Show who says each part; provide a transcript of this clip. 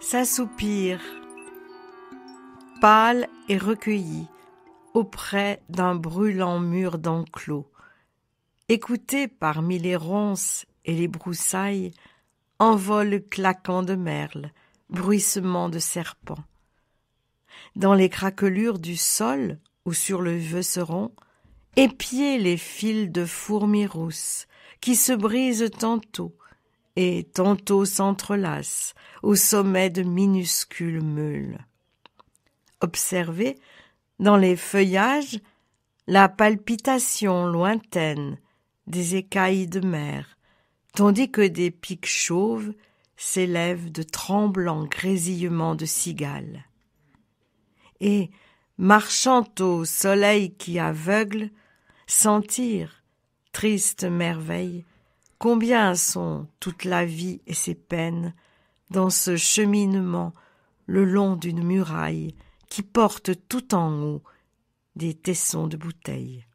Speaker 1: s'assoupir, pâle et recueilli, auprès d'un brûlant mur d'enclos, écouté parmi les ronces et les broussailles, envol claquant de merles, bruissement de serpents. Dans les craquelures du sol ou sur le seront, épier les fils de fourmis rousses qui se brisent tantôt, et tantôt s'entrelacent au sommet de minuscules mules. Observez, dans les feuillages, la palpitation lointaine des écailles de mer, tandis que des pics chauves s'élèvent de tremblants grésillements de cigales. Et, marchant au soleil qui aveugle, sentir, triste merveille, Combien sont toute la vie et ses peines dans ce cheminement le long d'une muraille qui porte tout en haut des tessons de bouteilles.